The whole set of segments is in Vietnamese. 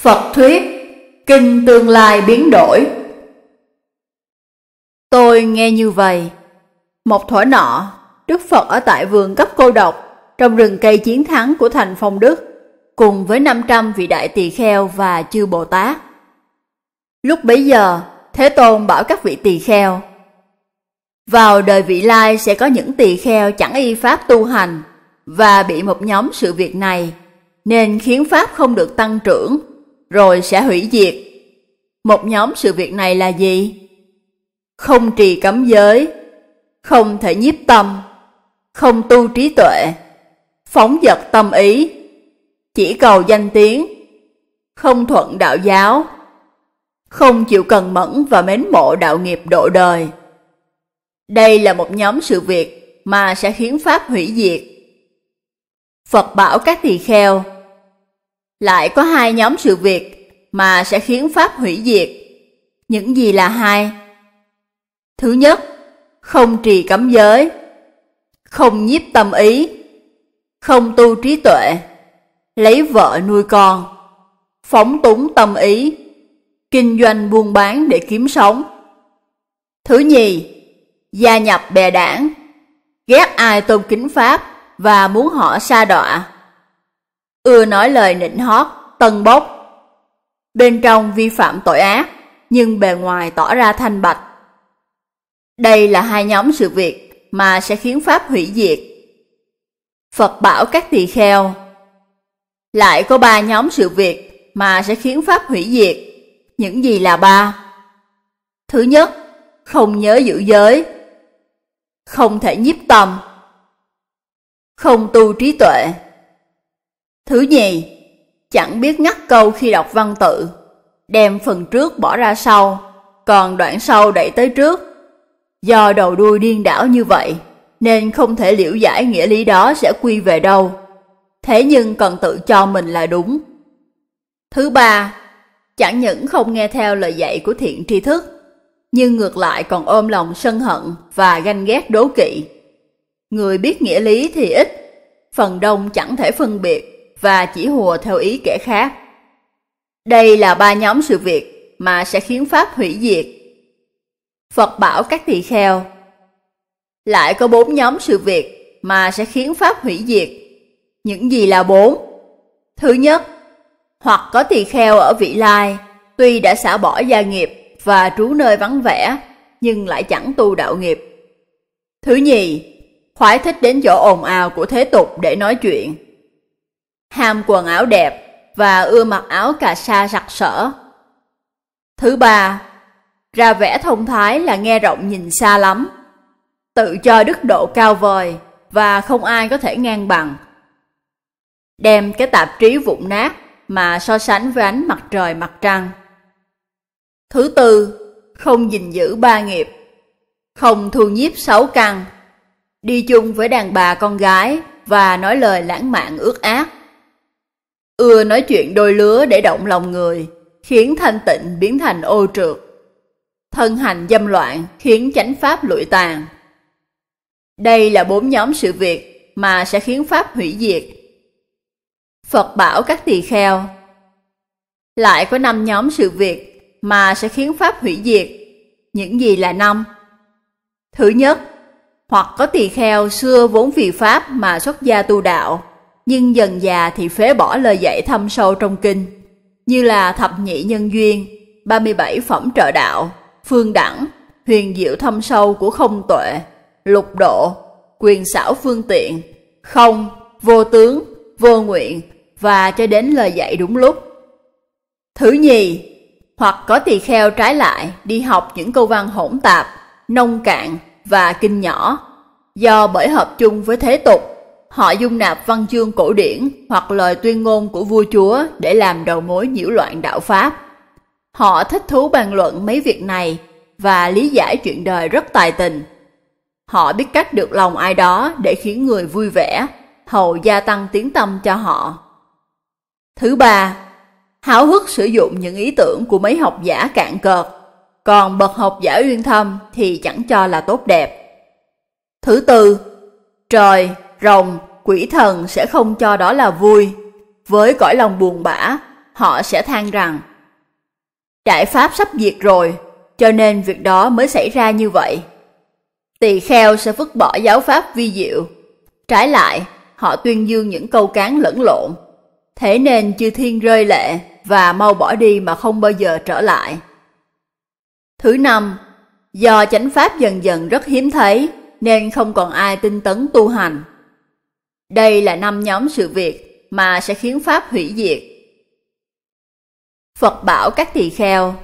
Phật thuyết Kinh tương lai biến đổi Tôi nghe như vậy Một thổi nọ Đức Phật ở tại vườn cấp cô độc Trong rừng cây chiến thắng của thành phong Đức Cùng với 500 vị đại tỳ kheo và chư Bồ Tát Lúc bấy giờ Thế Tôn bảo các vị tỳ kheo Vào đời vị lai sẽ có những tỳ kheo chẳng y pháp tu hành Và bị một nhóm sự việc này Nên khiến pháp không được tăng trưởng rồi sẽ hủy diệt. Một nhóm sự việc này là gì? Không trì cấm giới, không thể nhiếp tâm, không tu trí tuệ, phóng dật tâm ý, chỉ cầu danh tiếng, không thuận đạo giáo, không chịu cần mẫn và mến mộ đạo nghiệp độ đời. Đây là một nhóm sự việc mà sẽ khiến Pháp hủy diệt. Phật bảo các tỳ kheo lại có hai nhóm sự việc mà sẽ khiến Pháp hủy diệt. Những gì là hai? Thứ nhất, không trì cấm giới, không nhiếp tâm ý, không tu trí tuệ, lấy vợ nuôi con, phóng túng tâm ý, kinh doanh buôn bán để kiếm sống. Thứ nhì, gia nhập bè đảng, ghét ai tôn kính Pháp và muốn họ sa đọa ưa nói lời nịnh hót, tân bốc. Bên trong vi phạm tội ác, nhưng bề ngoài tỏ ra thanh bạch. Đây là hai nhóm sự việc mà sẽ khiến Pháp hủy diệt. Phật bảo các tỳ kheo Lại có ba nhóm sự việc mà sẽ khiến Pháp hủy diệt. Những gì là ba? Thứ nhất, không nhớ giữ giới. Không thể nhiếp tâm. Không tu trí tuệ Thứ nhì, chẳng biết ngắt câu khi đọc văn tự, đem phần trước bỏ ra sau, còn đoạn sau đẩy tới trước. Do đầu đuôi điên đảo như vậy, nên không thể liễu giải nghĩa lý đó sẽ quy về đâu. Thế nhưng cần tự cho mình là đúng. Thứ ba, chẳng những không nghe theo lời dạy của thiện tri thức, nhưng ngược lại còn ôm lòng sân hận và ganh ghét đố kỵ. Người biết nghĩa lý thì ít, phần đông chẳng thể phân biệt và chỉ hùa theo ý kẻ khác. Đây là ba nhóm sự việc mà sẽ khiến Pháp hủy diệt. Phật bảo các tỳ kheo Lại có bốn nhóm sự việc mà sẽ khiến Pháp hủy diệt. Những gì là bốn? Thứ nhất, hoặc có tỳ kheo ở vị lai, tuy đã xả bỏ gia nghiệp và trú nơi vắng vẻ, nhưng lại chẳng tu đạo nghiệp. Thứ nhì, khoái thích đến chỗ ồn ào của thế tục để nói chuyện ham quần áo đẹp và ưa mặc áo cà sa sặc sỡ. Thứ ba, ra vẻ thông thái là nghe rộng nhìn xa lắm, tự cho đức độ cao vời và không ai có thể ngang bằng. Đem cái tạp trí vụn nát mà so sánh với ánh mặt trời mặt trăng. Thứ tư, không gìn giữ ba nghiệp, không thu nhiếp sáu căn, đi chung với đàn bà con gái và nói lời lãng mạn ước ác ưa nói chuyện đôi lứa để động lòng người, khiến thanh tịnh biến thành ô trượt. Thân hành dâm loạn khiến chánh pháp lụi tàn. Đây là bốn nhóm sự việc mà sẽ khiến pháp hủy diệt. Phật bảo các tỳ kheo Lại có năm nhóm sự việc mà sẽ khiến pháp hủy diệt. Những gì là năm? Thứ nhất, hoặc có tỳ kheo xưa vốn vì pháp mà xuất gia tu đạo nhưng dần già thì phế bỏ lời dạy thâm sâu trong kinh, như là thập nhị nhân duyên, 37 phẩm trợ đạo, phương đẳng, huyền diệu thâm sâu của không tuệ, lục độ, quyền xảo phương tiện, không, vô tướng, vô nguyện và cho đến lời dạy đúng lúc. Thứ nhì, hoặc có tỳ kheo trái lại đi học những câu văn hỗn tạp, nông cạn và kinh nhỏ, do bởi hợp chung với thế tục Họ dung nạp văn chương cổ điển hoặc lời tuyên ngôn của vua chúa để làm đầu mối nhiễu loạn đạo Pháp. Họ thích thú bàn luận mấy việc này và lý giải chuyện đời rất tài tình. Họ biết cách được lòng ai đó để khiến người vui vẻ, hầu gia tăng tiếng tâm cho họ. Thứ ba, háo hức sử dụng những ý tưởng của mấy học giả cạn cợt, còn bậc học giả uyên thâm thì chẳng cho là tốt đẹp. Thứ tư, trời rồng, quỷ thần sẽ không cho đó là vui. Với cõi lòng buồn bã, họ sẽ than rằng Đại Pháp sắp diệt rồi, cho nên việc đó mới xảy ra như vậy. Tỳ kheo sẽ vứt bỏ giáo pháp vi diệu. Trái lại, họ tuyên dương những câu cán lẫn lộn. Thế nên chư thiên rơi lệ và mau bỏ đi mà không bao giờ trở lại. Thứ năm, do chánh pháp dần dần rất hiếm thấy nên không còn ai tinh tấn tu hành. Đây là năm nhóm sự việc mà sẽ khiến Pháp hủy diệt. Phật bảo các tỳ kheo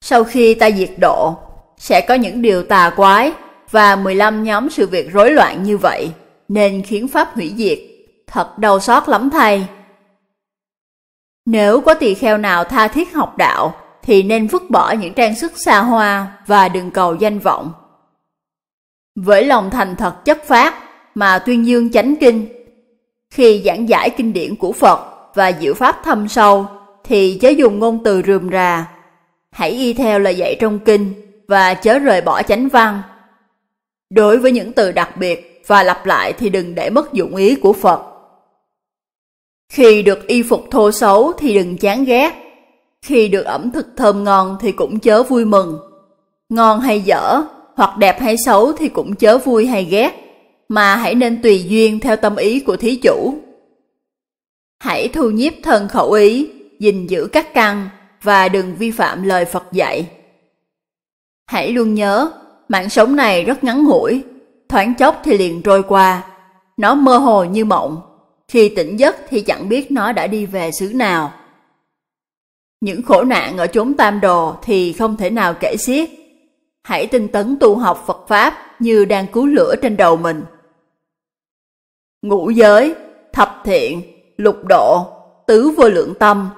Sau khi ta diệt độ, sẽ có những điều tà quái và 15 nhóm sự việc rối loạn như vậy, nên khiến Pháp hủy diệt. Thật đau xót lắm thay. Nếu có tỳ kheo nào tha thiết học đạo, thì nên vứt bỏ những trang sức xa hoa và đừng cầu danh vọng. Với lòng thành thật chất phát, mà tuyên dương chánh kinh. Khi giảng giải kinh điển của Phật và diệu pháp thâm sâu thì chớ dùng ngôn từ rườm rà. Hãy y theo lời dạy trong kinh và chớ rời bỏ chánh văn. Đối với những từ đặc biệt và lặp lại thì đừng để mất dụng ý của Phật. Khi được y phục thô xấu thì đừng chán ghét. Khi được ẩm thực thơm ngon thì cũng chớ vui mừng. Ngon hay dở, hoặc đẹp hay xấu thì cũng chớ vui hay ghét mà hãy nên tùy duyên theo tâm ý của thí chủ. Hãy thu nhiếp thân khẩu ý, gìn giữ các căn và đừng vi phạm lời Phật dạy. Hãy luôn nhớ, mạng sống này rất ngắn ngủi, thoáng chốc thì liền trôi qua, nó mơ hồ như mộng, khi tỉnh giấc thì chẳng biết nó đã đi về xứ nào. Những khổ nạn ở chốn tam đồ thì không thể nào kể xiết. Hãy tinh tấn tu học Phật Pháp như đang cứu lửa trên đầu mình ngũ giới, thập thiện, lục độ, tứ vô lượng tâm,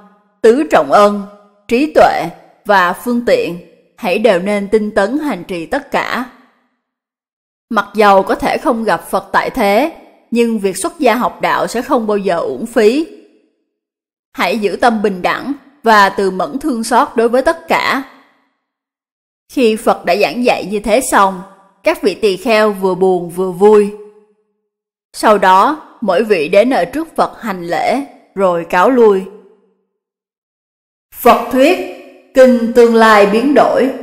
tứ trọng ân, trí tuệ và phương tiện, hãy đều nên tinh tấn hành trì tất cả. Mặc dầu có thể không gặp Phật tại thế, nhưng việc xuất gia học đạo sẽ không bao giờ uổng phí. Hãy giữ tâm bình đẳng và từ mẫn thương xót đối với tất cả. Khi Phật đã giảng dạy như thế xong, các vị tỳ kheo vừa buồn vừa vui sau đó, mỗi vị đến ở trước Phật hành lễ, rồi cáo lui. Phật thuyết, kinh tương lai biến đổi